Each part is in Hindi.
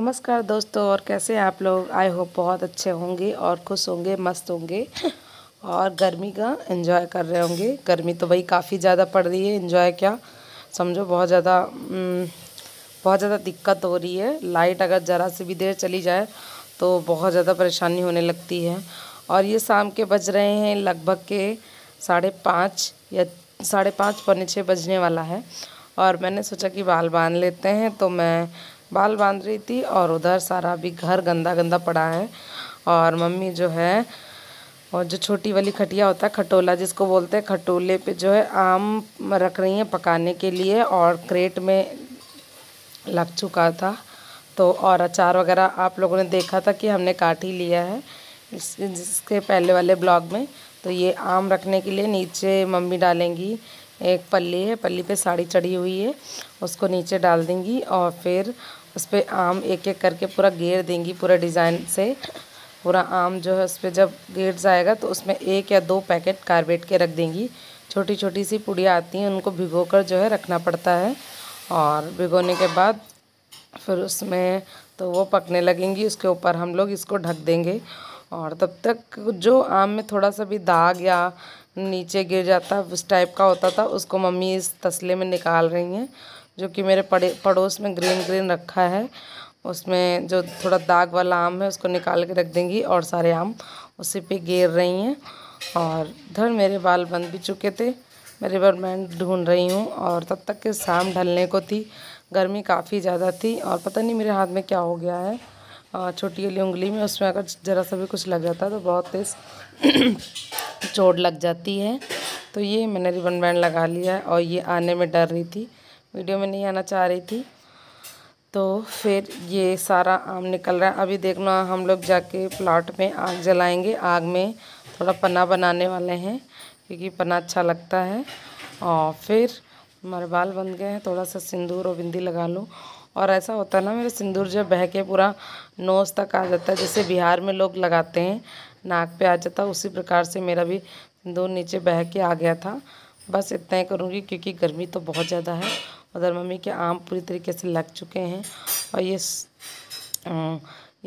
नमस्कार दोस्तों और कैसे आप लोग आई होप बहुत अच्छे होंगे और खुश होंगे मस्त होंगे और गर्मी का एंजॉय कर रहे होंगे गर्मी तो भाई काफ़ी ज़्यादा पड़ रही है एंजॉय क्या समझो बहुत ज़्यादा हम्म, बहुत ज़्यादा दिक्कत हो रही है लाइट अगर ज़रा से भी देर चली जाए तो बहुत ज़्यादा परेशानी होने लगती है और ये शाम के बज रहे हैं लगभग के साढ़े पाँच या साढ़े पाँच पौने छः बजने वाला है और मैंने सोचा कि बाल बांध लेते हैं तो मैं बाल बांध रही थी और उधर सारा भी घर गंदा गंदा पड़ा है और मम्मी जो है और जो छोटी वाली खटिया होता है खटोला जिसको बोलते हैं खटोले पे जो है आम रख रही हैं पकाने के लिए और क्रेट में लग चुका था तो और अचार वगैरह आप लोगों ने देखा था कि हमने काट ही लिया है इस जिसके पहले वाले ब्लॉग में तो ये आम रखने के लिए नीचे मम्मी डालेंगी एक पल्ली है पल्ली पे साड़ी चढ़ी हुई है उसको नीचे डाल देंगी और फिर उस पर आम एक एक करके पूरा घेर देंगी पूरा डिज़ाइन से पूरा आम जो है उस पर जब घेर जाएगा तो उसमें एक या दो पैकेट कारबेट के रख देंगी छोटी छोटी सी पुड़िया आती हैं उनको भिगो कर जो है रखना पड़ता है और भिगोने के बाद फिर उसमें तो वो पकने लगेंगी उसके ऊपर हम लोग इसको ढक देंगे और तब तक जो आम में थोड़ा सा भी दाग या नीचे गिर जाता उस टाइप का होता था उसको मम्मी इस तसले में निकाल रही हैं जो कि मेरे पड़े पड़ोस में ग्रीन ग्रीन रखा है उसमें जो थोड़ा दाग वाला आम है उसको निकाल के रख देंगी और सारे आम उसी पे गिर रही हैं और धर मेरे बाल बंद भी चुके थे मैं रिवर मैं ढूंढ रही हूँ और तब तक के शाम ढलने को थी गर्मी काफ़ी ज़्यादा थी और पता नहीं मेरे हाथ में क्या हो गया है छोटी वाली उंगली में उसमें अगर ज़रा सा भी कुछ लग जाता तो बहुत तेज़ चोट लग जाती है तो ये मैंने रिबन बैंड लगा लिया है और ये आने में डर रही थी वीडियो में नहीं आना चाह रही थी तो फिर ये सारा आम निकल रहा है अभी देखना हम लोग जाके प्लाट में आग जलाएंगे आग में थोड़ा पना बनाने वाले हैं क्योंकि पना अच्छा लगता है और फिर हमारे बाल बन गए हैं थोड़ा सा सिंदूर और बिंदी लगा लूँ और ऐसा होता है ना मेरा सिंदूर जब बह के पूरा नोज तक आ जाता है जैसे बिहार में लोग लगाते हैं नाक पे आ जाता उसी प्रकार से मेरा भी सिंदूर नीचे बह के आ गया था बस इतना ही करूँगी क्योंकि गर्मी तो बहुत ज़्यादा है उधर मम्मी के आम पूरी तरीके से लग चुके हैं और ये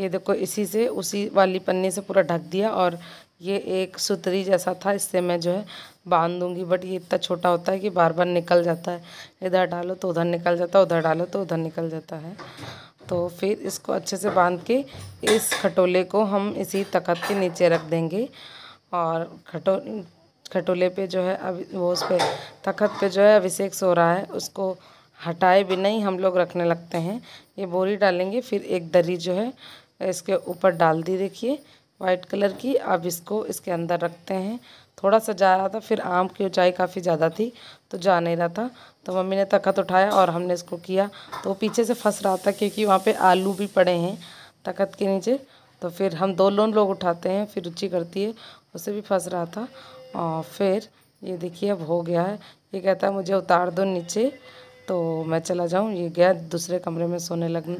ये देखो इसी से उसी वाली पन्नी से पूरा ढक दिया और ये एक सुतरी जैसा था इससे मैं जो है बांध दूंगी बट ये इतना छोटा होता है कि बार बार निकल जाता है इधर डालो तो उधर निकल जाता है उधर डालो तो उधर निकल जाता है तो फिर इसको अच्छे से बांध के इस खटोले को हम इसी तखत के नीचे रख देंगे और खटो खटोले पे जो है अब वो उस पर तखत पे जो है अभिषेक सो रहा है उसको हटाए भी नहीं हम लोग रखने लगते हैं ये बोरी डालेंगे फिर एक दरी जो है इसके ऊपर डाल दी देखिए वाइट कलर की अब इसको इसके अंदर रखते हैं थोड़ा सा जा रहा था फिर आम की ऊंचाई काफ़ी ज़्यादा थी तो जा नहीं रहा था तो मम्मी ने तखत उठाया और हमने इसको किया तो पीछे से फंस रहा था क्योंकि वहाँ पे आलू भी पड़े हैं तखत के नीचे तो फिर हम दो लोन लोग उठाते हैं फिर रुचि करती है उसे भी फंस रहा था और फिर ये देखिए अब हो गया है ये कहता है मुझे उतार दो नीचे तो मैं चला जाऊँ ये गया दूसरे कमरे में सोने लग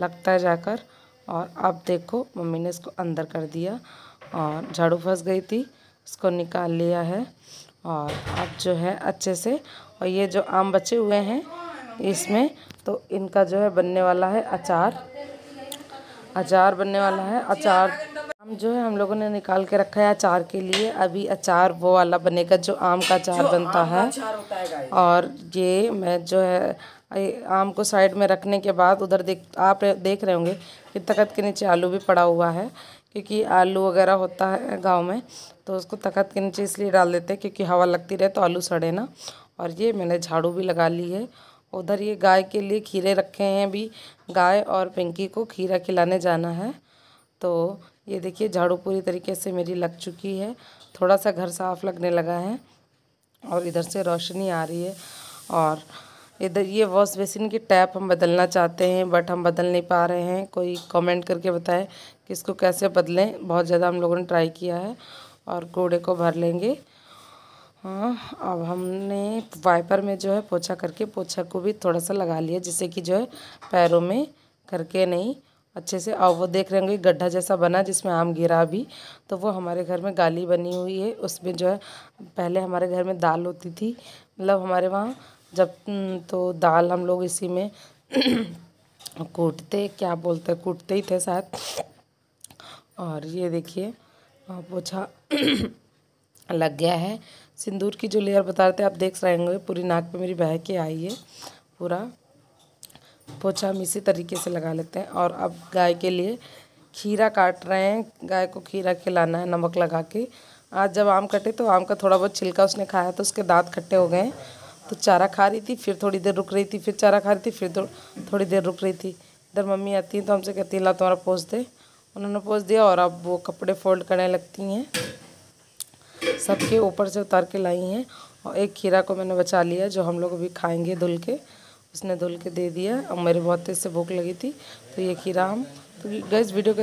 लगता है जाकर और अब देखो मम्मी ने इसको अंदर कर दिया और झाड़ू फंस गई थी उसको निकाल लिया है और अब जो है अच्छे से और ये जो आम बचे हुए हैं इसमें तो इनका जो है बनने वाला है अचार अचार बनने वाला है अचार आम जो है हम लोगों ने निकाल के रखा है अचार के लिए अभी अचार वो वाला बनेगा जो आम का अचार बनता है और ये मैं जो है आम को साइड में रखने के बाद उधर देख आप देख रहे होंगे कि तखत के नीचे आलू भी पड़ा हुआ है क्योंकि आलू वगैरह होता है गांव में तो उसको तखत के नीचे इसलिए डाल देते हैं क्योंकि हवा लगती रहे तो आलू सड़े ना और ये मैंने झाड़ू भी लगा ली है उधर ये गाय के लिए खीरे रखे हैं अभी गाय और पिंकी को खीरा खिलाने जाना है तो ये देखिए झाड़ू पूरी तरीके से मेरी लग चुकी है थोड़ा सा घर साफ लगने लगा है और इधर से रोशनी आ रही है और इधर ये वॉश बेसिन की टैप हम बदलना चाहते हैं बट हम बदल नहीं पा रहे हैं कोई कमेंट करके बताएं कि इसको कैसे बदलें बहुत ज़्यादा हम लोगों ने ट्राई किया है और कूड़े को भर लेंगे हाँ अब हमने वाइपर में जो है पोछा करके पोछा को भी थोड़ा सा लगा लिया जिससे कि जो है पैरों में करके नहीं अच्छे से और वो देख रहे होंगे गड्ढा जैसा बना जिसमें आम गिरा भी तो वो हमारे घर में गाली बनी हुई है उसमें जो है पहले हमारे घर में दाल होती थी मतलब हमारे वहाँ जब हम्म, तो दाल हम लोग इसी में कूटते क्या बोलते हैं कूटते ही थे शायद और ये देखिए पोछा लग गया है सिंदूर की जो लेयर बता रहे थे आप देख रहे होंगे पूरी नाक पे मेरी बह के आई है पूरा पोछा हम इसी तरीके से लगा लेते हैं और अब गाय के लिए खीरा काट रहे हैं गाय को खीरा खिलाना है नमक लगा के आज जब आम कटे तो आम का थोड़ा बहुत छिलका उसने खाया तो उसके दांत खट्टे हो गए हैं तो चारा खा रही थी फिर थोड़ी देर रुक रही थी फिर चारा खा रही थी फिर थोड़ी देर रुक रही थी इधर मम्मी आती हैं तो हमसे कहती है ला तुम्हारा पोस दे उन्होंने पोस दिया और अब वो कपड़े फोल्ड करने लगती हैं सबके ऊपर से उतार के लाई हैं और एक खीरा को मैंने बचा लिया जो हम लोग अभी खाएँगे धुल के उसने धुल के दे दिया और मेरे बहुत तेज़ से भूख लगी थी तो ये खीरा हम तो गैस वीडियो के